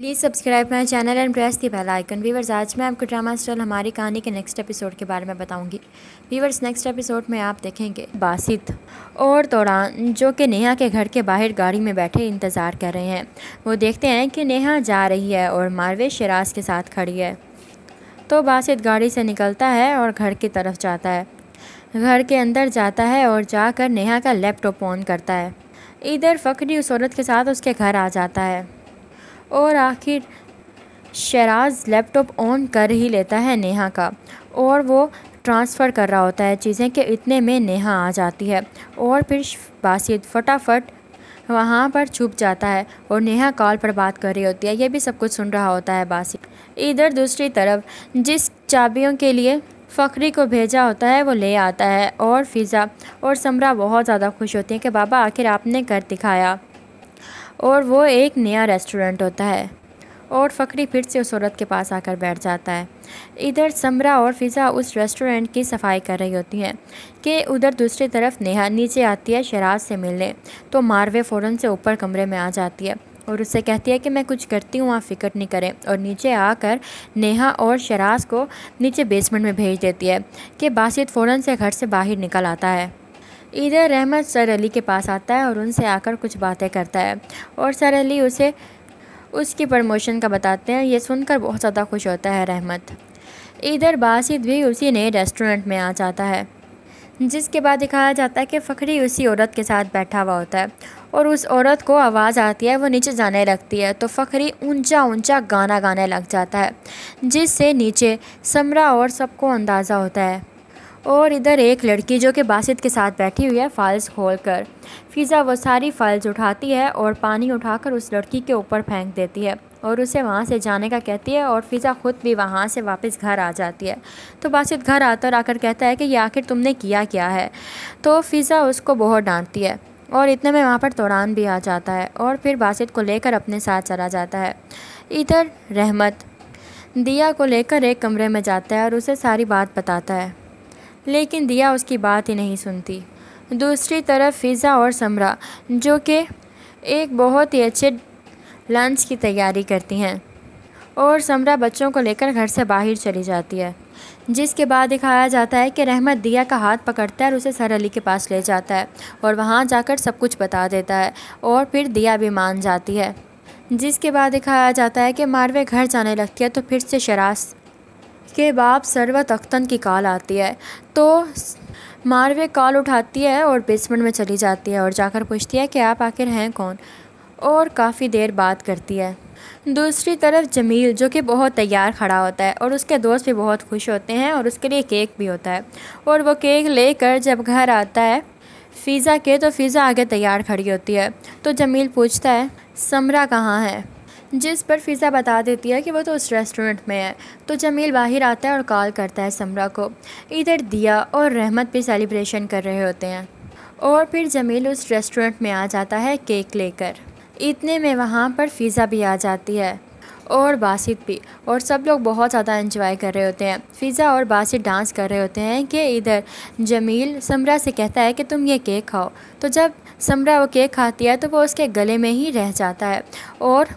please subscribe my channel and press the bell icon viewers आज मैं आपको drama style हमारी कहानी के नेक्स्ट एपिसोड के बारे में बताऊंगी वीवर्स नेक्स्ट एपिसोड में आप देखेंगे बासित और दौरान जो कि नेहा के घर के बाहर गाड़ी में बैठे इंतज़ार कर रहे हैं वो देखते हैं कि नेहा जा रही है और मारवे शराज के साथ खड़ी है तो बासित गाड़ी से निकलता है और घर की तरफ जाता है घर के अंदर जाता है और जाकर नेहा का लैपटॉप ऑन करता है इधर फ़करी उस औरत के साथ उसके घर आ जाता है और आखिर शराज लैपटॉप ऑन कर ही लेता है नेहा का और वो ट्रांसफ़र कर रहा होता है चीज़ें कि इतने में नेहा आ जाती है और फिर बासित फटाफट वहाँ पर छुप जाता है और नेहा कॉल पर बात कर रही होती है ये भी सब कुछ सुन रहा होता है बासित इधर दूसरी तरफ जिस चाबियों के लिए फ़खरी को भेजा होता है वो ले आता है और फिज़ा और समरा बहुत ज़्यादा खुश होती हैं कि बाबा आखिर आपने कर दिखाया और वो एक नया रेस्टोरेंट होता है और फ़करी फिर से उस औरत के पास आकर बैठ जाता है इधर समरा और फिज़ा उस रेस्टोरेंट की सफाई कर रही होती हैं कि उधर दूसरी तरफ नेहा नीचे आती है शराज से मिलने तो मारवे फ़ौरन से ऊपर कमरे में आ जाती है और उससे कहती है कि मैं कुछ करती हूँ आप फ़िक्र नहीं करें और नीचे आकर नेहा और शराज को नीचे बेसमेंट में भेज देती है कि बासित फ़ौरन से घर से बाहर निकल आता है इधर रहमत सर अली के पास आता है और उनसे आकर कुछ बातें करता है और सर अली उसे उसकी प्रमोशन का बताते हैं ये सुनकर बहुत ज़्यादा खुश होता है रहमत इधर बासित भी उसी नए रेस्टोरेंट में आ जाता है जिसके बाद दिखाया जाता है कि फ़खरी उसी औरत के साथ बैठा हुआ होता है और उस औरत को आवाज़ आती है वो नीचे जाने लगती है तो फ़खरी ऊंचा ऊंचा गाना गाने लग जाता है जिससे नीचे समरा और सबको अंदाज़ा होता है और इधर एक लड़की जो कि बासित के साथ बैठी हुई है फाइल्स खोल कर फ़िज़ा वो सारी फाइल्स उठाती है और पानी उठाकर उस लड़की के ऊपर फेंक देती है और उसे वहाँ से जाने का कहती है और फिज़ा ख़ुद भी वहाँ से वापस घर आ जाती है तो बासित घर आता और आकर कहता है कि ये आखिर तुमने किया क्या है तो फिज़ा उसको बहुत डांटती है और इतने में वहाँ पर तोड़ान भी आ जाता है और फिर बासित को लेकर अपने साथ चला जाता है इधर रहमत दिया को लेकर एक कमरे में जाता है और उसे सारी बात बताता है लेकिन दिया उसकी बात ही नहीं सुनती दूसरी तरफ फिज़ा और समरा जो कि एक बहुत ही अच्छे लंच की तैयारी करती हैं और समरा बच्चों को लेकर घर से बाहर चली जाती है जिसके बाद दिखाया जाता है कि रहमत दिया का हाथ पकड़ता है और उसे सर अली के पास ले जाता है और वहाँ जाकर सब कुछ बता देता है और फिर दिया भी मान जाती है जिसके बाद दिखाया जाता है कि मारवे घर जाने लगती है तो फिर से शराब के बाप सरवत तख्तन की कॉल आती है तो मारवे कॉल उठाती है और बेसमेंट में चली जाती है और जाकर पूछती है कि आप आखिर हैं कौन और काफ़ी देर बात करती है दूसरी तरफ जमील जो कि बहुत तैयार खड़ा होता है और उसके दोस्त भी बहुत खुश होते हैं और उसके लिए केक भी होता है और वो केक लेकर जब घर आता है फ़िज़ा के तो फ़िज़ा आगे तैयार खड़ी होती है तो जमील पूछता है समरा कहाँ है जिस पर फिज़ा बता देती है कि वो तो उस रेस्टोरेंट में है तो जमील बाहर आता है और कॉल करता है समरा को इधर दिया और रहमत भी सेलिब्रेशन कर रहे होते हैं और फिर जमील उस रेस्टोरेंट में आ जाता है केक लेकर इतने में वहाँ पर फ़िज़ा भी आ जाती है और बासित भी और सब लोग बहुत ज़्यादा इंजॉय कर रहे होते हैं फ़िज़ा और बासित डांस कर रहे होते हैं कि इधर जमील समरा से कहता है कि तुम ये केक खाओ तो जब समरा वो केक खाती है तो वो उसके गले में ही रह जाता है और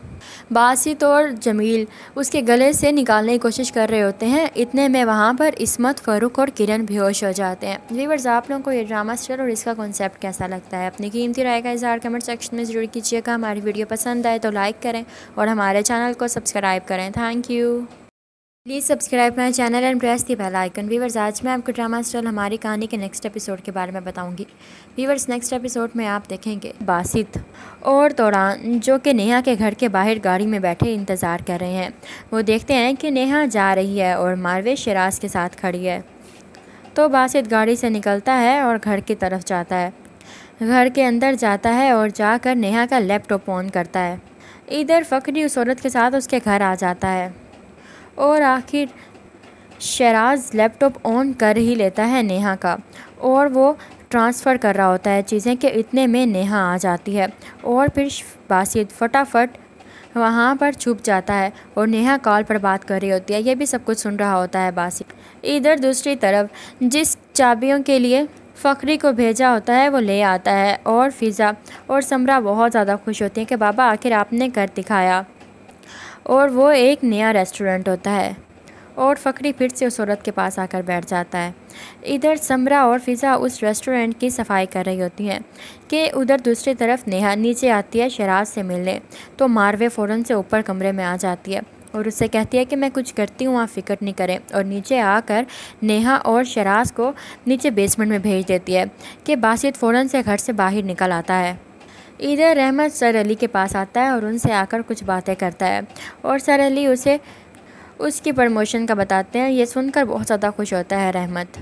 बासित और जमील उसके गले से निकालने की कोशिश कर रहे होते हैं इतने में वहाँ पर इसमत फ़ारूक और किरण बेहोश हो जाते हैं वीवर्स आप लोगों को ये ड्रामा स्टार और इसका कॉन्सेप्ट कैसा लगता है अपनी कीमती राय का इजहार कमेंट सेक्शन में ज़रूर कीजिएगा हमारी वीडियो पसंद आए तो लाइक करें और हमारे चैनल को सब्सक्राइब करें thank you please subscribe my channel and press the bell icon viewers आज मैं आपको ड्रामा स्टॉल हमारी कहानी के नेक्स्ट एपिसोड के बारे में बताऊंगी वीवर्स नेक्स्ट एपिसोड में आप देखेंगे बासित और दौरान जो कि नेहा के घर के बाहर गाड़ी में बैठे इंतज़ार कर रहे हैं वो देखते हैं कि नेहा जा रही है और मारवे शराज के साथ खड़ी है तो बासित गाड़ी से निकलता है और घर की तरफ जाता है घर के अंदर जाता है और जाकर नेहा का लैपटॉप ऑन करता है इधर फ़करी उस औरत के साथ उसके घर आ जाता है और आखिर शराज लैपटॉप ऑन कर ही लेता है नेहा का और वो ट्रांसफ़र कर रहा होता है चीज़ें कि इतने में नेहा आ जाती है और फिर बासित फटाफट वहाँ पर छुप जाता है और नेहा कॉल पर बात कर रही होती है ये भी सब कुछ सुन रहा होता है बासित इधर दूसरी तरफ जिस चाबियों के लिए फ़खरी को भेजा होता है वो ले आता है और फिज़ा और समरा बहुत ज़्यादा खुश होती हैं कि बाबा आखिर आपने कर दिखाया और वो एक नया रेस्टोरेंट होता है और फ़करी फिर से उस औरत के पास आकर बैठ जाता है इधर समरा और फिज़ा उस रेस्टोरेंट की सफाई कर रही होती हैं कि उधर दूसरी तरफ नेहा नीचे आती है शराब से मिलने तो मारवे फ़ौर से ऊपर कमरे में आ जाती है और उससे कहती है कि मैं कुछ करती हूँ आप फ़िक्र नहीं करें और नीचे आकर नेहा और शराज को नीचे बेसमेंट में भेज देती है कि बासित फ़ौर से घर से बाहर निकल आता है इधर रहमत सर अली के पास आता है और उनसे आकर कुछ बातें करता है और सर अली उसे उसकी प्रमोशन का बताते हैं ये सुनकर बहुत ज़्यादा खुश होता है रहमत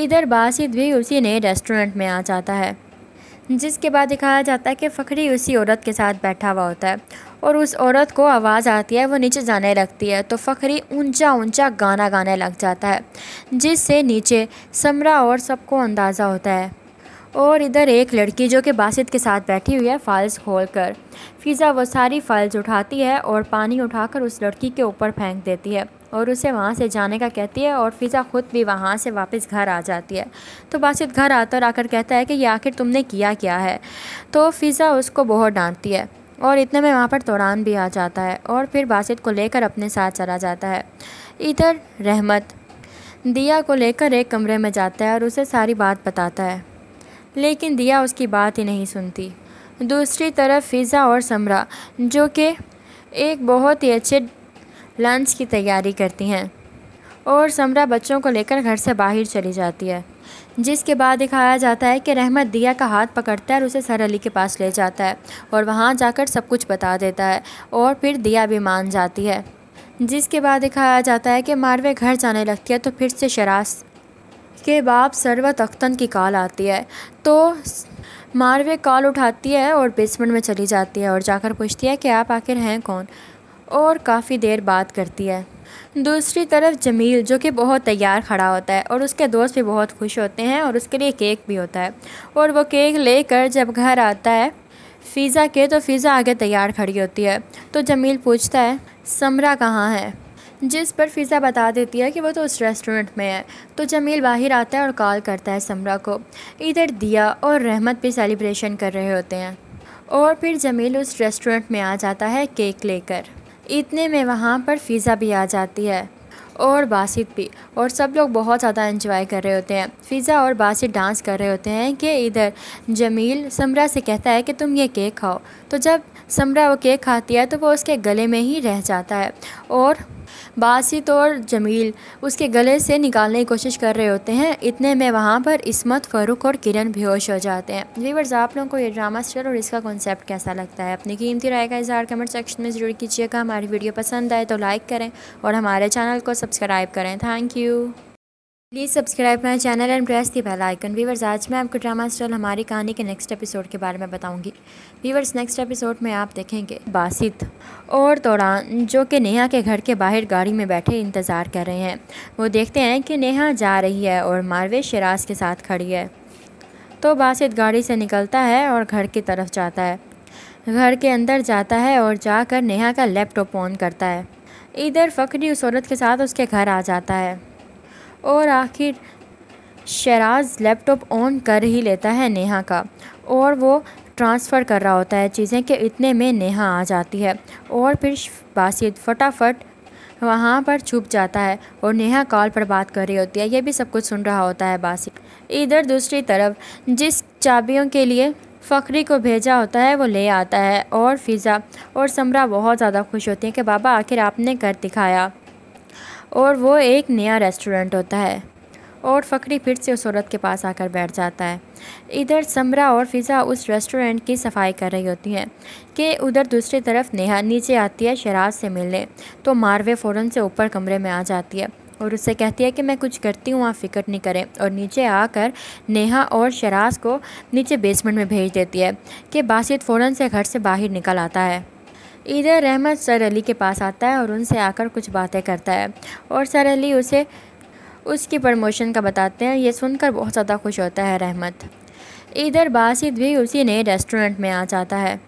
इधर बासित भी उसी नए रेस्टोरेंट में आ जाता है जिसके बाद दिखाया जाता है कि फ़खरी उसी औरत के साथ बैठा हुआ होता है और उस औरत को आवाज़ आती है वो नीचे जाने लगती है तो फ़खरी ऊंचा ऊंचा गाना गाने लग जाता है जिससे नीचे समरा और सबको अंदाज़ा होता है और इधर एक लड़की जो कि बासित के साथ बैठी हुई है फाइल्स खोल कर फिज़ा वो सारी फाइल्स उठाती है और पानी उठाकर उस लड़की के ऊपर फेंक देती है और उसे वहाँ से जाने का कहती है और फिज़ा ख़ुद भी वहाँ से वापस घर आ जाती है तो बासित घर आता और आकर कहता है कि ये आखिर तुमने किया क्या है तो फिज़ा उसको बहुत डांटती है और इतने में वहाँ पर तोड़ान भी आ जाता है और फिर बासित को लेकर अपने साथ चला जाता है इधर रहमत दिया को लेकर एक कमरे में जाता है और उसे सारी बात बताता है लेकिन दिया उसकी बात ही नहीं सुनती दूसरी तरफ फ़िज़ा और समरा जो कि एक बहुत ही अच्छे लंच की तैयारी करती हैं और समरा बच्चों को लेकर घर से बाहर चली जाती है जिसके बाद दिखाया जाता है कि रहमत दिया का हाथ पकड़ता है और उसे सर अली के पास ले जाता है और वहाँ जाकर सब कुछ बता देता है और फिर दिया भी मान जाती है जिसके बाद दिखाया जाता है कि मारवे घर जाने लगती है तो फिर से शराब के बाद सरवत अख्तन की कॉल आती है तो मारवे कॉल उठाती है और बेसमेंट में चली जाती है और जाकर पूछती है कि आप आखिर हैं कौन और काफ़ी देर बात करती है दूसरी तरफ जमील जो कि बहुत तैयार खड़ा होता है और उसके दोस्त भी बहुत खुश होते हैं और उसके लिए केक भी होता है और वो केक लेकर जब घर आता है फ़िज़ा के तो फ़िज़ा आगे तैयार खड़ी होती है तो जमील पूछता है समरा कहाँ है जिस पर फिज़ा बता देती है कि वो तो उस रेस्टोरेंट में है तो जमील बाहर आता है और कॉल करता है समरा को इधर दिया और रहमत भी सेलिब्रेशन कर रहे होते हैं और फिर जमील उस रेस्टोरेंट में आ जाता है केक लेकर इतने में वहाँ पर फिज़ा भी आ जाती है और बासित भी और सब लोग बहुत ज़्यादा इन्जॉय कर रहे होते हैं फ़िज़ा और बासित डांस कर रहे होते हैं कि इधर जमील समरा से कहता है कि तुम ये केक खाओ तो जब समरा वो केक खाती है तो वो उसके गले में ही रह जाता है और बासित और जमील उसके गले से निकालने की कोशिश कर रहे होते हैं इतने में वहाँ पर इसमत फ़ारूक और किरण बेहोश हो जाते हैं लीवर्स आप लोगों को ये ड्रामा स्टल और इसका कॉन्सेप्ट कैसा लगता है अपनी कीमती राय का इजहार कमेंट सेक्शन में ज़रूर कीजिएगा हमारी वीडियो पसंद आए तो लाइक करें और हमारे चैनल को सब्सक्राइब करें thank you please subscribe my channel and press the bell icon viewers आज मैं आपको ड्रामा स्टॉल हमारी कहानी के नेक्स्ट एपिसोड के बारे में बताऊंगी वीवर्स नेक्स्ट एपिसोड में आप देखेंगे बासित और दौरान जो कि नेहा के घर के बाहर गाड़ी में बैठे इंतज़ार कर रहे हैं वो देखते हैं कि नेहा जा रही है और मारवे शराज के साथ खड़ी है तो बासित गाड़ी से निकलता है और घर की तरफ जाता है घर के अंदर जाता है और जाकर नेहा का लैपटॉप ऑन करता है इधर फ़करी उस औरत के साथ उसके घर आ जाता है और आखिर शराज लैपटॉप ऑन कर ही लेता है नेहा का और वो ट्रांसफ़र कर रहा होता है चीज़ें कि इतने में नेहा आ जाती है और फिर बासित फटाफट वहाँ पर छुप जाता है और नेहा कॉल पर बात कर रही होती है ये भी सब कुछ सुन रहा होता है बासित इधर दूसरी तरफ जिस चाबियों के लिए फ़खरी को भेजा होता है वो ले आता है और फिज़ा और समरा बहुत ज़्यादा खुश होती हैं कि बाबा आखिर आपने कर दिखाया और वो एक नया रेस्टोरेंट होता है और फ़करी फिर से उस औरत के पास आकर बैठ जाता है इधर समरा और फिज़ा उस रेस्टोरेंट की सफाई कर रही होती हैं कि उधर दूसरी तरफ नेहा नीचे आती है शराब से मिलने तो मारवे फ़ौरन से ऊपर कमरे में आ जाती है और उससे कहती है कि मैं कुछ करती हूँ आप फ़िक्र नहीं करें और नीचे आकर नेहा और शराज को नीचे बेसमेंट में भेज देती है कि बासित फ़ौरन से घर से बाहर निकल आता है इधर रहमत सर अली के पास आता है और उनसे आकर कुछ बातें करता है और सर अली उसे उसकी प्रमोशन का बताते हैं ये सुनकर बहुत ज़्यादा खुश होता है रहमत इधर बासित भी उसी नए रेस्टोरेंट में आ जाता है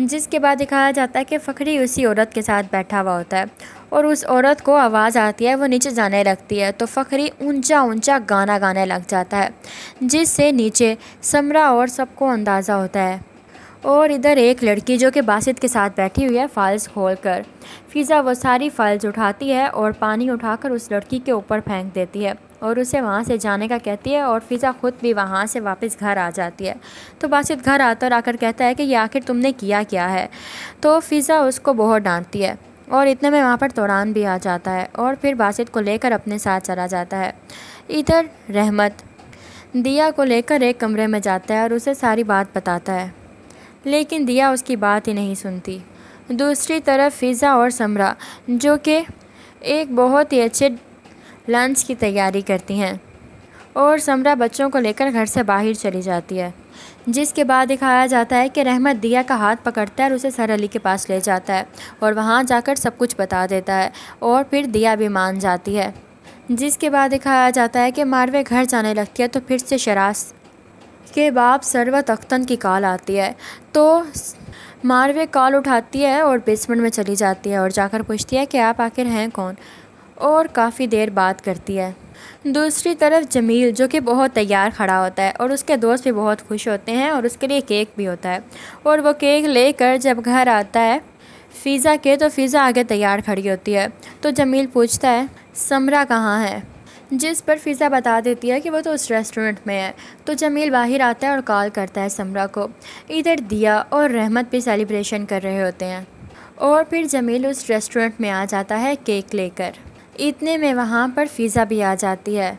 जिसके बाद दिखाया जाता है कि फ़खरी उसी औरत के साथ बैठा हुआ होता है और उस औरत को आवाज़ आती है वो नीचे जाने लगती है तो फ़खरी ऊंचा ऊंचा गाना गाने लग जाता है जिससे नीचे समरा और सबको अंदाज़ा होता है और इधर एक लड़की जो कि बासित के साथ बैठी हुई है फाइल्स खोलकर फ़िज़ा वो सारी फाइल्स उठाती है और पानी उठाकर उस लड़की के ऊपर फेंक देती है और उसे वहाँ से जाने का कहती है और फ़िज़ा ख़ुद भी वहाँ से वापस घर आ जाती है तो बासित घर आता और आकर कहता है कि ये आखिर तुमने किया क्या है तो फ़िज़ा उसको बहुत डांटती है और इतने में वहाँ पर तोड़ान भी आ जाता है और फिर बासित को लेकर अपने साथ चला जाता है इधर रहमत दिया को लेकर एक कमरे में जाता है और उसे सारी बात बताता है लेकिन दिया उसकी बात ही नहीं सुनती दूसरी तरफ फिज़ा और समरा जो कि एक बहुत ही अच्छे लंच की तैयारी करती हैं और समरा बच्चों को लेकर घर से बाहर चली जाती है जिसके बाद दिखाया जाता है कि रहमत दिया का हाथ पकड़ता है और उसे सर अली के पास ले जाता है और वहाँ जाकर सब कुछ बता देता है और फिर दिया भी मान जाती है जिसके बाद दिखाया जाता है कि मारवे घर जाने लगती है तो फिर से शराब के बाद सर्व तख्तन की कॉल आती है तो मारवे कॉल उठाती है और बेसमेंट में चली जाती है और जाकर पूछती है कि आप आखिर हैं कौन और काफ़ी देर बात करती है दूसरी तरफ जमील जो कि बहुत तैयार खड़ा होता है और उसके दोस्त भी बहुत खुश होते हैं और उसके लिए केक भी होता है और वो केक लेकर जब घर आता है फ़िज़ा के तो फ़िज़ा आगे तैयार खड़ी होती है तो जमील पूछता है समरा कहाँ है जिस पर फ़िज़ा बता देती है कि वो तो उस रेस्टोरेंट में है तो जमील बाहर आता है और कॉल करता है समरा को इधर दिया और रहमत भी सेलिब्रेशन कर रहे होते हैं और फिर जमील उस रेस्टोरेंट में आ जाता है केक लेकर इतने में वहाँ पर फ़िज़ा भी आ जाती है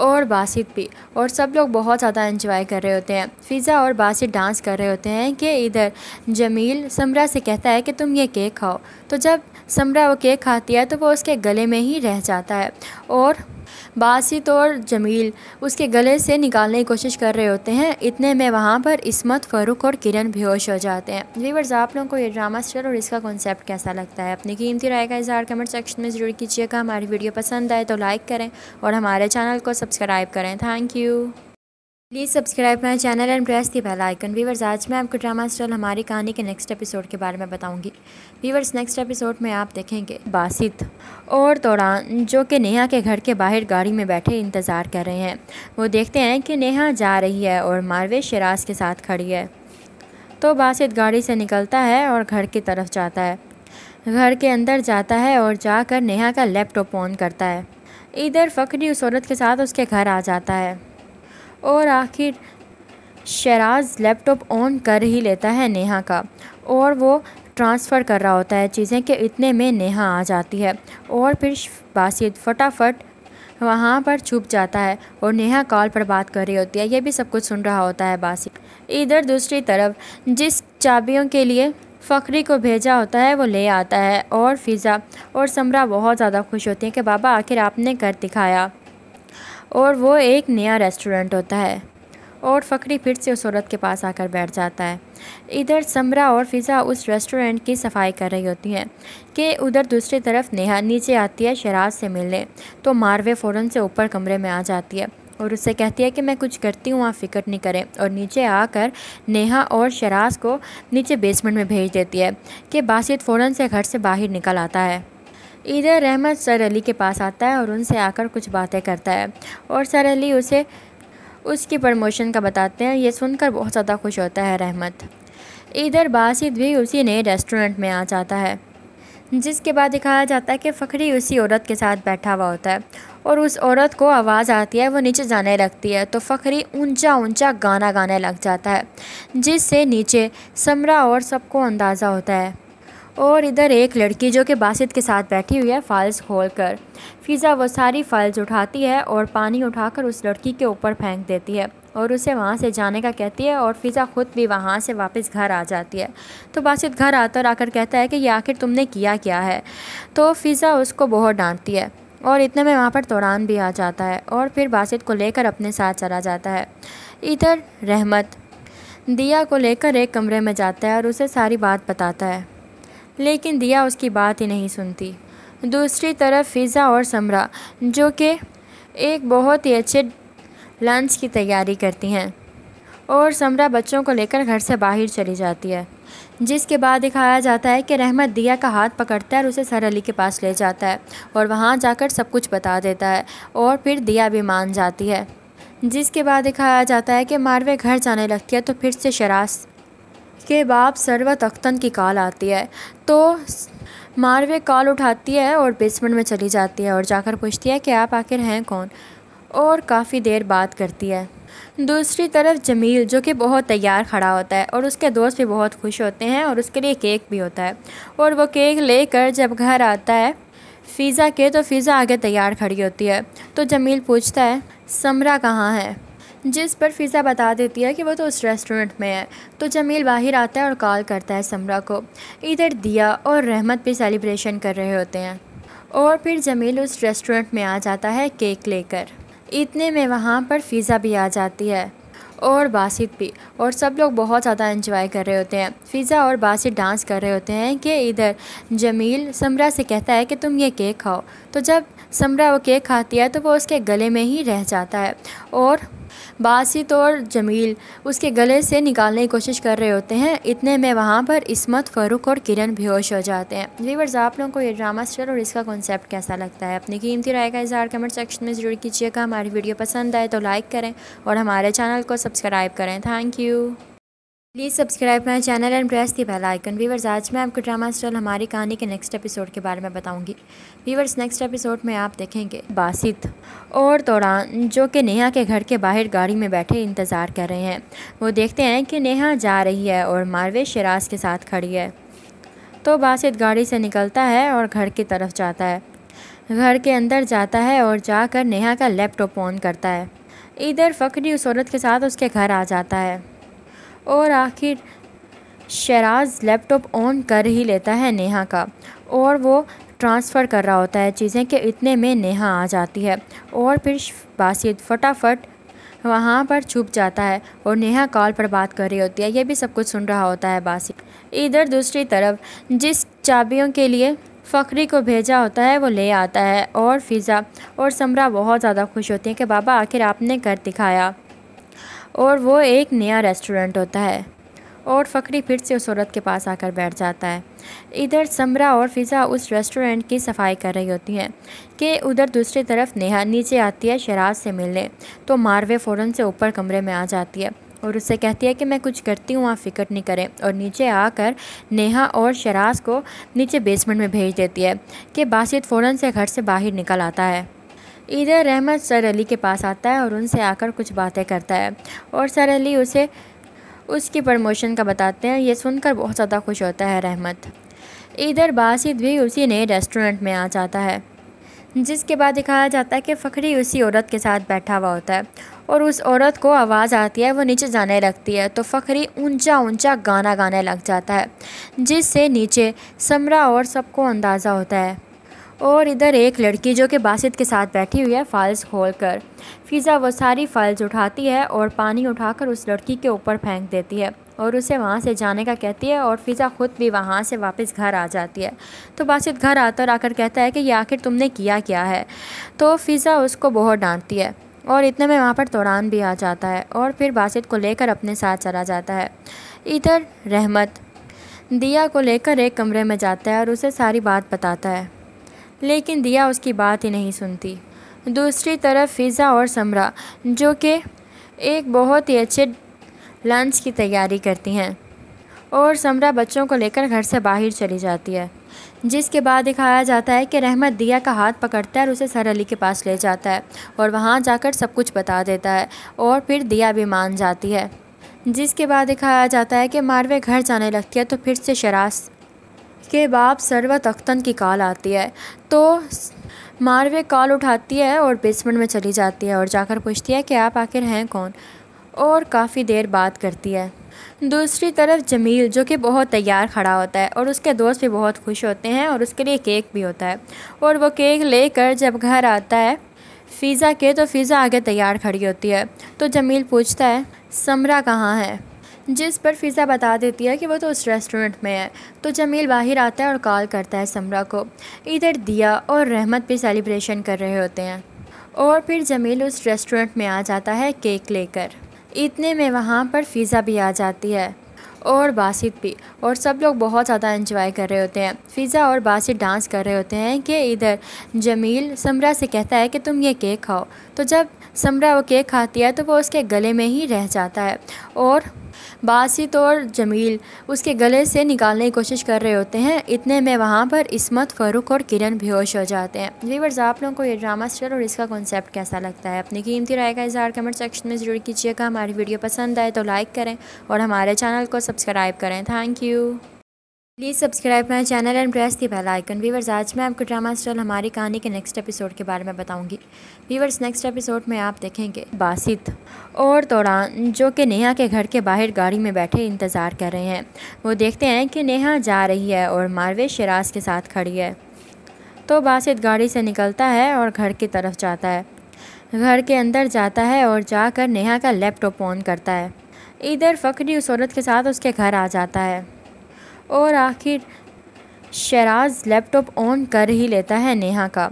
और बासित भी और सब लोग बहुत ज़्यादा इंजॉय कर रहे होते हैं फ़िज़ा और बासित डांस कर रहे होते हैं कि इधर जमील समरा से कहता है कि तुम ये केक खाओ तो जब समरा वो केक खाती है तो वो उसके गले में ही रह जाता है और बासित और जमील उसके गले से निकालने की कोशिश कर रहे होते हैं इतने में वहाँ पर इसमत फ़ारूक और किरण बेहोश हो जाते हैं व्यूवर्स आप लोगों को ये ड्रामा स्टार और इसका कॉन्सेप्ट कैसा लगता है अपनी कीमती राय का इजहार कमेंट सेक्शन में ज़रूर कीजिएगा हमारी वीडियो पसंद आए तो लाइक करें और हमारे चैनल को सब्सक्राइब करें thank you please subscribe my channel and press the bell icon viewers आज मैं आपको ड्रामा स्टाइल हमारी कहानी के नेक्स्ट एपिसोड के बारे में बताऊंगी वीवर्स नेक्स्ट एपिसोड में आप देखेंगे बासित और दौरान जो कि नेहा के घर के बाहर गाड़ी में बैठे इंतज़ार कर रहे हैं वो देखते हैं कि नेहा जा रही है और मारवे शराज के साथ खड़ी है तो बासित गाड़ी से निकलता है और घर की तरफ जाता है घर के अंदर जाता है और जाकर नेहा का लैपटॉप ऑन करता है इधर फ़करी उस औरत के साथ उसके घर आ जाता है और आखिर शराज लैपटॉप ऑन कर ही लेता है नेहा का और वो ट्रांसफ़र कर रहा होता है चीज़ें कि इतने में नेहा आ जाती है और फिर बासित फटाफट वहाँ पर छुप जाता है और नेहा कॉल पर बात कर रही होती है ये भी सब कुछ सुन रहा होता है बासित इधर दूसरी तरफ जिस चाबियों के लिए फ़खरी को भेजा होता है वो ले आता है और फिज़ा और समरा बहुत ज़्यादा खुश होती हैं कि बाबा आखिर आपने कर दिखाया और वो एक नया रेस्टोरेंट होता है और फ़करी फिर से उस औरत के पास आकर बैठ जाता है इधर समरा और फिज़ा उस रेस्टोरेंट की सफाई कर रही होती हैं कि उधर दूसरी तरफ नेहा नीचे आती है शराज से मिलने तो मारवे फ़ौरन से ऊपर कमरे में आ जाती है और उससे कहती है कि मैं कुछ करती हूँ आप फ़िक्र नहीं करें और नीचे आकर नेहा और शराज को नीचे बेसमेंट में भेज देती है कि बासित फ़ौरन से घर से बाहर निकल आता है इधर रहमत सर अली के पास आता है और उनसे आकर कुछ बातें करता है और सर अली उसे उसकी प्रमोशन का बताते हैं ये सुनकर बहुत ज़्यादा खुश होता है रहमत इधर बासित भी उसी नए रेस्टोरेंट में आ जाता है जिसके बाद दिखाया जाता है कि फ़खरी उसी औरत के साथ बैठा हुआ होता है और उस औरत को आवाज़ आती है वो नीचे जाने लगती है तो फ़खरी ऊंचा ऊंचा गाना गाने लग जाता है जिससे नीचे समरा और सबको अंदाज़ा होता है और इधर एक लड़की जो कि बासित के साथ बैठी हुई है फाइल्स खोल कर फ़िज़ा वो सारी फाइल्स उठाती है और पानी उठाकर उस लड़की के ऊपर फेंक देती है और उसे वहाँ से जाने का कहती है और फिज़ा ख़ुद भी वहाँ से वापस घर आ जाती है तो बासित घर आता और आकर कहता है कि ये आखिर तुमने किया क्या है तो फिज़ा उसको बहुत डांटती है और इतने में वहाँ पर तोड़ान भी आ जाता है और फिर बासित को लेकर अपने साथ चला जाता है इधर रहमत दिया को लेकर एक कमरे में जाता है और उसे सारी बात बताता है लेकिन दिया उसकी बात ही नहीं सुनती दूसरी तरफ फिज़ा और समरा जो कि एक बहुत ही अच्छे लंच की तैयारी करती हैं और समरा बच्चों को लेकर घर से बाहर चली जाती है जिसके बाद दिखाया जाता है कि रहमत दिया का हाथ पकड़ता है और उसे सर अली के पास ले जाता है और वहाँ जाकर सब कुछ बता देता है और फिर दिया भी मान जाती है जिसके बाद दिखाया जाता है कि मारवे घर जाने लगती है तो फिर से शराब के बाप सरवत तख्तन की कॉल आती है तो मारवे कॉल उठाती है और बेसमेंट में चली जाती है और जाकर पूछती है कि आप आखिर हैं कौन और काफ़ी देर बात करती है दूसरी तरफ जमील जो कि बहुत तैयार खड़ा होता है और उसके दोस्त भी बहुत खुश होते हैं और उसके लिए केक भी होता है और वो केक लेकर जब घर आता है फ़िज़ा के तो फ़िज़ा आगे तैयार खड़ी होती है तो जमील पूछता है समरा कहाँ है जिस पर फिज़ा बता देती है कि वो तो उस रेस्टोरेंट में है तो जमील बाहर आता है और कॉल करता है समरा को इधर दिया और रहमत भी सेलिब्रेशन कर रहे होते हैं और फिर जमील उस रेस्टोरेंट में आ जाता है केक लेकर इतने में वहाँ पर फ़िज़ा भी आ जाती है और बासित भी और सब लोग बहुत ज़्यादा इंजॉय कर रहे होते हैं फ़िज़ा और बासित डांस कर रहे होते हैं कि इधर जमील समरा से कहता है कि तुम ये केक खाओ तो जब समरा वो केक खाती है तो वो उसके गले में ही रह जाता है और बासित और जमील उसके गले से निकालने की कोशिश कर रहे होते हैं इतने में वहाँ पर इसमत फ़ारूक और किरण बेहोश हो जाते हैं वीवर्स आप लोगों को ये ड्रामा स्टार और इसका कॉन्सेप्ट कैसा लगता है अपनी कीमती राय का इजहार कमेंट सेक्शन में ज़रूर कीजिएगा हमारी वीडियो पसंद आए तो लाइक करें और हमारे चैनल को सब्सक्राइब करें thank you please subscribe my channel and press the bell icon viewers आज मैं आपको ड्रामा स्टॉल हमारी कहानी के नेक्स्ट एपिसोड के बारे में बताऊंगी वीवर्स नेक्स्ट एपिसोड में आप देखेंगे बासित और दौरान जो कि नेहा के घर के बाहर गाड़ी में बैठे इंतज़ार कर रहे हैं वो देखते हैं कि नेहा जा रही है और मारवे शराज के साथ खड़ी है तो बासित गाड़ी से निकलता है और घर की तरफ जाता है घर के अंदर जाता है और जाकर नेहा का लैपटॉप ऑन करता है इधर फ़करी उस औरत के साथ उसके घर आ जाता है और आखिर शराज लैपटॉप ऑन कर ही लेता है नेहा का और वो ट्रांसफ़र कर रहा होता है चीज़ें कि इतने में नेहा आ जाती है और फिर बासित फटाफट वहाँ पर छुप जाता है और नेहा कॉल पर बात कर रही होती है ये भी सब कुछ सुन रहा होता है बासित इधर दूसरी तरफ जिस चाबियों के लिए फ़खरी को भेजा होता है वो ले आता है और फिज़ा और समरा बहुत ज़्यादा खुश होती हैं कि बाबा आखिर आपने कर दिखाया और वो एक नया रेस्टोरेंट होता है और फ़करी फिर से उस औरत के पास आकर बैठ जाता है इधर समरा और फिज़ा उस रेस्टोरेंट की सफाई कर रही होती हैं कि उधर दूसरी तरफ नेहा नीचे आती है शराब से मिलने तो मारवे फ़ौर से ऊपर कमरे में आ जाती है और उससे कहती है कि मैं कुछ करती हूँ आप फ़िक्र नहीं करें और नीचे आकर नेहा और शराज को नीचे बेसमेंट में भेज देती है कि बासित फ़ौर से घर से बाहर निकल आता है इधर रहमत सर अली के पास आता है और उनसे आकर कुछ बातें करता है और सर अली उसे उसकी प्रमोशन का बताते हैं ये सुनकर बहुत ज़्यादा खुश होता है रहमत इधर बासित भी उसी नए रेस्टोरेंट में आ जाता है जिसके बाद दिखाया जाता है कि फ़खरी उसी औरत के साथ बैठा हुआ होता है और उस औरत को आवाज़ आती है वो नीचे जाने लगती है तो फ़खरी ऊंचा ऊंचा गाना गाने लग जाता है जिससे नीचे समरा और सबको अंदाज़ा होता है और इधर एक लड़की जो कि बासित के साथ बैठी हुई है फाइल्स खोल कर फिज़ा वो सारी फाइल्स उठाती है और पानी उठाकर उस लड़की के ऊपर फेंक देती है और उसे वहाँ से जाने का कहती है और फिज़ा ख़ुद भी वहाँ से वापस घर आ जाती है तो बासित घर आता और आकर कहता है कि ये आखिर तुमने किया क्या है तो फिज़ा उसको बहुत डांटती है और इतने में वहाँ पर तोड़ान भी आ जाता है और फिर बासित को लेकर अपने साथ चला जाता है इधर रहमत दिया को लेकर एक कमरे में जाता है और उसे सारी बात बताता है लेकिन दिया उसकी बात ही नहीं सुनती दूसरी तरफ फ़िज़ा और समरा जो कि एक बहुत ही अच्छे लंच की तैयारी करती हैं और समरा बच्चों को लेकर घर से बाहर चली जाती है जिसके बाद दिखाया जाता है कि रहमत दिया का हाथ पकड़ता है और उसे सर अली के पास ले जाता है और वहाँ जाकर सब कुछ बता देता है और फिर दिया भी मान जाती है जिसके बाद दिखाया जाता है कि मारवे घर जाने लगती है तो फिर से शराब के बाद सरवत अख्तन की कॉल आती है तो मारवे कॉल उठाती है और बेसमेंट में चली जाती है और जाकर पूछती है कि आप आखिर हैं कौन और काफ़ी देर बात करती है दूसरी तरफ जमील जो कि बहुत तैयार खड़ा होता है और उसके दोस्त भी बहुत खुश होते हैं और उसके लिए केक भी होता है और वो केक लेकर जब घर आता है फ़िज़ा के तो फ़िज़ा आगे तैयार खड़ी होती है तो जमील पूछता है समरा कहाँ है जिस पर फिज़ा बता देती है कि वो तो उस रेस्टोरेंट में है तो जमील बाहर आता है और कॉल करता है समरा को इधर दिया और रहमत भी सेलिब्रेशन कर रहे होते हैं और फिर जमील उस रेस्टोरेंट में आ जाता है केक लेकर इतने में वहाँ पर फिज़ा भी आ जाती है और बासित भी और सब लोग बहुत ज़्यादा इन्जॉय कर रहे होते हैं फ़िज़ा और बासित डांस कर रहे होते हैं कि इधर जमील समरा से कहता है कि तुम ये केक खाओ तो जब समरा वो केक खाती है तो वो उसके गले में ही रह जाता है और बासित और जमील उसके गले से निकालने की कोशिश कर रहे होते हैं इतने में वहाँ पर इसमत फ़रुख और किरण बेहोश हो जाते हैं वीवर्स आप लोगों को ये ड्रामा स्टाइल और इसका कॉन्सेप्ट कैसा लगता है अपनी कीमती राय का इजहार कमेंट सेक्शन में ज़रूर कीजिएगा हमारी वीडियो पसंद आए तो लाइक करें और हमारे चैनल को सब्सक्राइब करें thank you please subscribe my channel and press the bell icon viewers आज मैं आपको ड्रामा स्टॉल हमारी कहानी के नेक्स्ट एपिसोड के बारे में बताऊंगी वीवर्स नेक्स्ट एपिसोड में आप देखेंगे बासित और दौरान जो कि नेहा के घर के बाहर गाड़ी में बैठे इंतज़ार कर रहे हैं वो देखते हैं कि नेहा जा रही है और मारवे शराज के साथ खड़ी है तो बासित गाड़ी से निकलता है और घर की तरफ जाता है घर के अंदर जाता है और जाकर नेहा का लैपटॉप ऑन करता है इधर फ़करी उस औरत के साथ उसके घर आ जाता है और आखिर शराज लैपटॉप ऑन कर ही लेता है नेहा का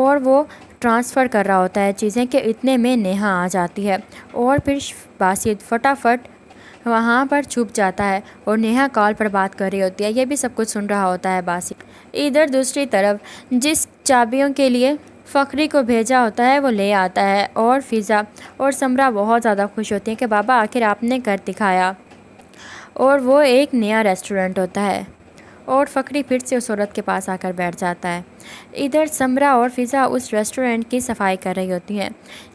और वो ट्रांसफ़र कर रहा होता है चीज़ें कि इतने में नेहा आ जाती है और फिर बासित फटाफट वहाँ पर छुप जाता है और नेहा कॉल पर बात कर रही होती है ये भी सब कुछ सुन रहा होता है बासित इधर दूसरी तरफ जिस चाबियों के लिए फ़खरी को भेजा होता है वो ले आता है और फिज़ा और समरा बहुत ज़्यादा खुश होती हैं कि बाबा आखिर आपने कर दिखाया और वो एक नया रेस्टोरेंट होता है और फ़करी फिर से उस औरत के पास आकर बैठ जाता है इधर समरा और फिज़ा उस रेस्टोरेंट की सफाई कर रही होती हैं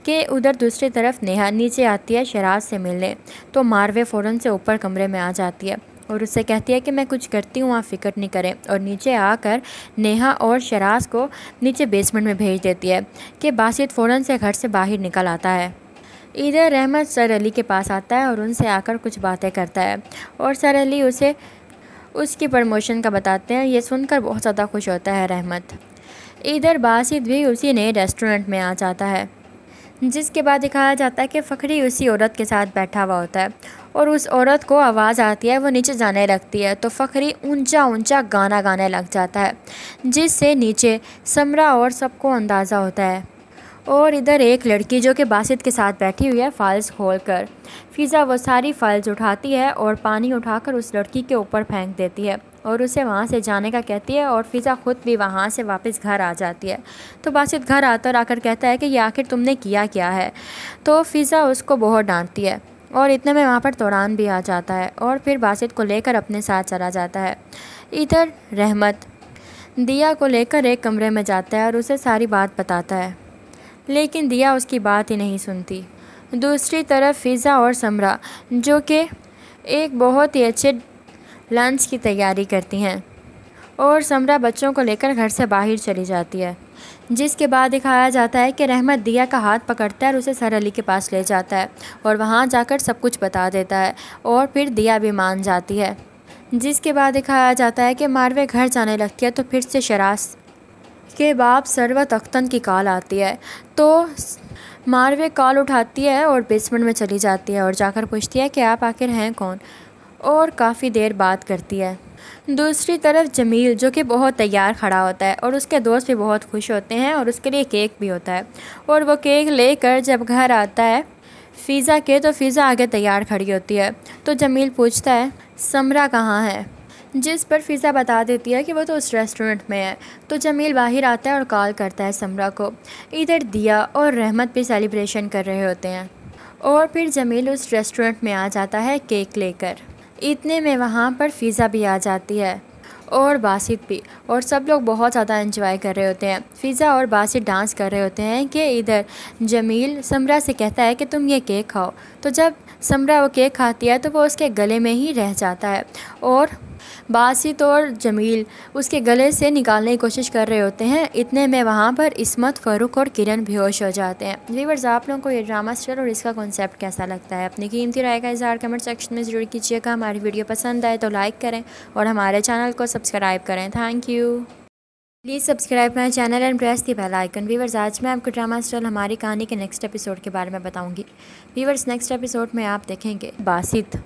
कि उधर दूसरी तरफ नेहा नीचे आती है शराब से मिलने तो मारवे फ़ौरन से ऊपर कमरे में आ जाती है और उससे कहती है कि मैं कुछ करती हूँ आप फ़िक्र नहीं करें और नीचे आकर नेहा और शराज को नीचे बेसमेंट में भेज देती है कि बासित फ़ौरन से घर से बाहर निकल आता है इधर रहमत सर अली के पास आता है और उनसे आकर कुछ बातें करता है और सर अली उसे उसकी प्रमोशन का बताते हैं ये सुनकर बहुत ज़्यादा खुश होता है रहमत इधर बासित भी उसी नए रेस्टोरेंट में आ जाता है जिसके बाद दिखाया जाता है कि फ़खरी उसी औरत के साथ बैठा हुआ होता है और उस औरत को आवाज़ आती है वो नीचे जाने लगती है तो फ़खरी ऊंचा ऊंचा गाना गाने लग जाता है जिससे नीचे समरा और सबको अंदाज़ा होता है और इधर एक लड़की जो कि बासित के साथ बैठी हुई है फाइल्स खोलकर फिज़ा वो सारी फाइल्स उठाती है और पानी उठाकर उस लड़की के ऊपर फेंक देती है और उसे वहाँ से जाने का कहती है और फिज़ा ख़ुद भी वहाँ से वापस घर आ जाती है तो बासित घर आता और आकर कहता है कि ये आखिर तुमने किया क्या है तो फिज़ा उसको बहुत डांटती है और इतने में वहाँ पर तोड़ान भी आ जाता है और फिर बासित को लेकर अपने साथ चला जाता है इधर रहमत दिया को लेकर एक कमरे में जाता है और उसे सारी बात बताता है लेकिन दिया उसकी बात ही नहीं सुनती दूसरी तरफ फिज़ा और समरा जो कि एक बहुत ही अच्छे लंच की तैयारी करती हैं और समरा बच्चों को लेकर घर से बाहर चली जाती है जिसके बाद दिखाया जाता है कि रहमत दिया का हाथ पकड़ता है और उसे सर अली के पास ले जाता है और वहाँ जाकर सब कुछ बता देता है और फिर दिया भी मान जाती है जिसके बाद दिखाया जाता है कि मारवे घर जाने लगती है तो फिर से शराब के बाद सर्व तख्तन की कॉल आती है तो मारवे कॉल उठाती है और बेसमेंट में चली जाती है और जाकर पूछती है कि आप आखिर हैं कौन और काफ़ी देर बात करती है दूसरी तरफ जमील जो कि बहुत तैयार खड़ा होता है और उसके दोस्त भी बहुत खुश होते हैं और उसके लिए केक भी होता है और वो केक लेकर जब घर आता है फ़िज़ा के तो फ़िज़ा आगे तैयार खड़ी होती है तो जमील पूछता है समरा कहाँ है जिस पर फिज़ा बता देती है कि वो तो उस रेस्टोरेंट में है तो जमील बाहर आता है और कॉल करता है समरा को इधर दिया और रहमत भी सेलिब्रेशन कर रहे होते हैं और फिर जमील उस रेस्टोरेंट में आ जाता है केक लेकर इतने में वहाँ पर फिज़ा भी आ जाती है और बासित भी और सब लोग बहुत ज़्यादा इंजॉय कर रहे होते हैं फिज़ा और बासित डांस कर रहे होते हैं कि इधर जमील समरा से कहता है कि तुम ये केक खाओ तो जब समरा वो केक खाती है तो वो उसके गले में ही रह जाता है और बासित और जमील उसके गले से निकालने की कोशिश कर रहे होते हैं इतने में वहाँ पर इसमत फ़ारूक और किरण बेहोश हो जाते हैं व्यूवर्स आप लोगों को ये ड्रामा स्टाइल और इसका कॉन्सेप्ट कैसा लगता है अपनी कीमती राय का इजहार कमेंट सेक्शन में ज़रूर कीजिएगा हमारी वीडियो पसंद आए तो लाइक करें और हमारे चैनल को सब्सक्राइब करें thank you please subscribe my channel and press the bell icon viewers आज मैं आपको ड्रामा स्टाइल हमारी कहानी के नेक्स्ट एपिसोड के बारे में बताऊंगी वीवर्स नेक्स्ट एपिसोड में आप देखेंगे बासित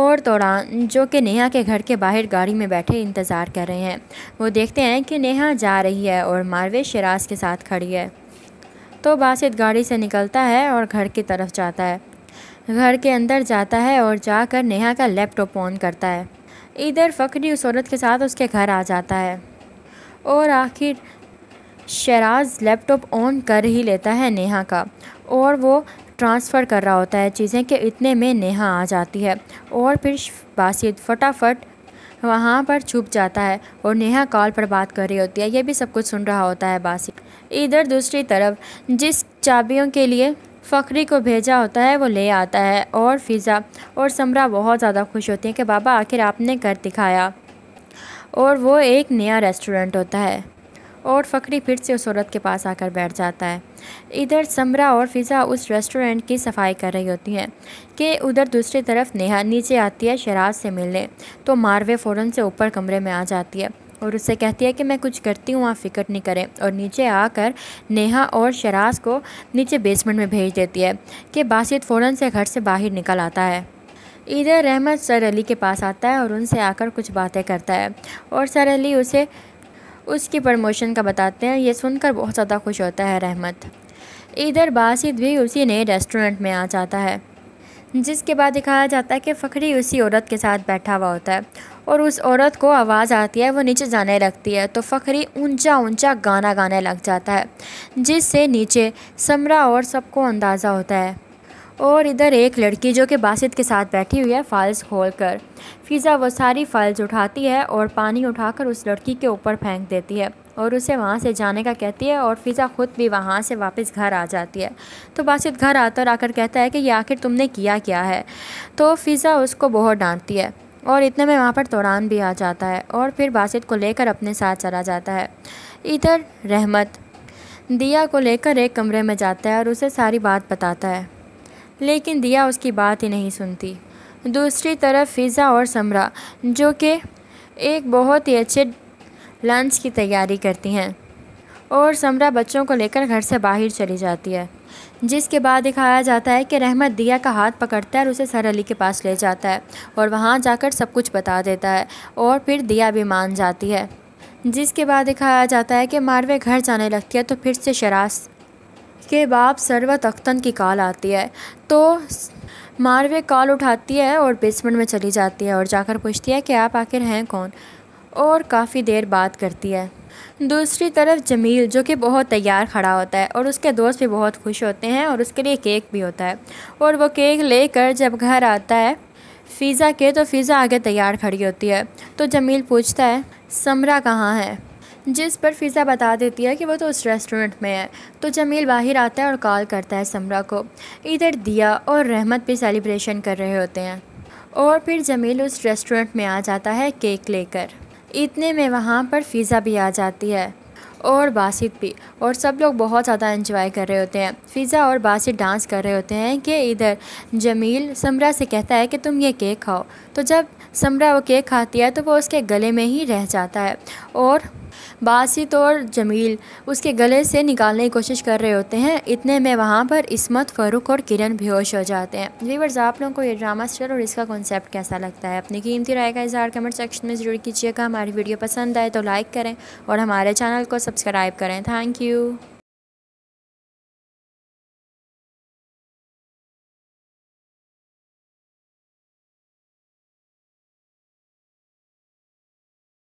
और दौरान जो कि नेहा के घर के बाहर गाड़ी में बैठे इंतज़ार कर रहे हैं वो देखते हैं कि नेहा जा रही है और मारवे शराज के साथ खड़ी है तो बासित गाड़ी से निकलता है और घर की तरफ जाता है घर के अंदर जाता है और जाकर नेहा का लैपटॉप ऑन करता है इधर फ़करी उस औरत के साथ उसके घर आ जाता है और आखिर शराज लैपटॉप ऑन कर ही लेता है नेहा का और वो ट्रांसफ़र कर रहा होता है चीज़ें कि इतने में नेहा आ जाती है और फिर बासित फटाफट वहाँ पर छुप जाता है और नेहा कॉल पर बात कर रही होती है ये भी सब कुछ सुन रहा होता है बासित इधर दूसरी तरफ जिस चाबियों के लिए फ़खरी को भेजा होता है वो ले आता है और फिज़ा और समरा बहुत ज़्यादा खुश होती हैं कि बाबा आखिर आपने कर दिखाया और वो एक नया रेस्टोरेंट होता है और फ़करी फिर से उस औरत के पास आकर बैठ जाता है इधर समरा और फिज़ा उस रेस्टोरेंट की सफाई कर रही होती हैं कि उधर दूसरी तरफ नेहा नीचे आती है शराब से मिलने तो मारवे फ़ौरन से ऊपर कमरे में आ जाती है और उससे कहती है कि मैं कुछ करती हूँ आप फ़िक्र नहीं करें और नीचे आकर नेहा और शराज को नीचे बेसमेंट में भेज देती है कि बासित फ़ौरन से घर से बाहर निकल आता है इधर रहमत सर अली के पास आता है और उनसे आकर कुछ बातें करता है और सर अली उसे उसकी प्रमोशन का बताते हैं ये सुनकर बहुत ज़्यादा खुश होता है रहमत इधर बासित भी उसी नए रेस्टोरेंट में आ जाता है जिसके बाद दिखाया जाता है कि फ़खरी उसी औरत के साथ बैठा हुआ होता है और उस औरत को आवाज़ आती है वो नीचे जाने लगती है तो फ़खरी ऊंचा ऊंचा गाना गाने लग जाता है जिससे नीचे समरा और सबको अंदाज़ा होता है और इधर एक लड़की जो कि बासित के साथ बैठी हुई है फाइल्स खोल कर फ़िज़ा वो सारी फाइल्स उठाती है और पानी उठाकर उस लड़की के ऊपर फेंक देती है और उसे वहाँ से जाने का कहती है और फ़िज़ा ख़ुद भी वहाँ से वापस घर आ जाती है तो बासित घर आता और आकर कहता है कि ये आखिर तुमने किया क्या है तो फ़िज़ा उसको बहुत डांटती है और इतने में वहाँ पर तोड़ान भी आ जाता है और फिर बासित को लेकर अपने साथ चला जाता है इधर रहमत दिया को लेकर एक कमरे में जाता है और उसे सारी बात बताता है लेकिन दिया उसकी बात ही नहीं सुनती दूसरी तरफ फिज़ा और समरा जो कि एक बहुत ही अच्छे लंच की तैयारी करती हैं और समरा बच्चों को लेकर घर से बाहर चली जाती है जिसके बाद दिखाया जाता है कि रहमत दिया का हाथ पकड़ता है और उसे सर अली के पास ले जाता है और वहाँ जाकर सब कुछ बता देता है और फिर दिया भी मान जाती है जिसके बाद दिखाया जाता है कि मारवे घर जाने लगती है तो फिर से शराब के बाप सरवत तख्तन की कॉल आती है तो मारवे कॉल उठाती है और बेसमेंट में चली जाती है और जाकर पूछती है कि आप आखिर हैं कौन और काफ़ी देर बात करती है दूसरी तरफ जमील जो कि बहुत तैयार खड़ा होता है और उसके दोस्त भी बहुत खुश होते हैं और उसके लिए केक भी होता है और वो केक लेकर जब घर आता है फ़िज़ा के तो फ़िज़ा आगे तैयार खड़ी होती है तो जमील पूछता है समरा कहाँ है जिस पर फिज़ा बता देती है कि वो तो उस रेस्टोरेंट में है तो जमील बाहर आता है और कॉल करता है समरा को इधर दिया और रहमत भी सेलिब्रेशन कर रहे होते हैं और फिर जमील उस रेस्टोरेंट में आ जाता है केक लेकर इतने में वहाँ पर फ़िज़ा भी आ जाती है और बासित भी और सब लोग बहुत ज़्यादा इंजॉय कर रहे होते हैं फ़िज़ा और बासित डांस कर रहे होते हैं कि इधर जमील समरा से कहता है कि तुम ये केक खाओ तो जब समरा वो केक खाती है तो वो उसके गले में ही रह जाता है और बासित और जमील उसके गले से निकालने की कोशिश कर रहे होते हैं इतने में वहाँ पर इसमत फ़ारूक और किरण बेहोश हो जाते हैं व्यूवर्स आप लोगों को ये ड्रामा स्टाइल और इसका कॉन्सेप्ट कैसा लगता है अपनी कीमती राय का इजहार कमेंट सेक्शन में ज़रूर कीजिएगा हमारी वीडियो पसंद आए तो लाइक करें और हमारे चैनल को सब्सक्राइब करें थैंक यू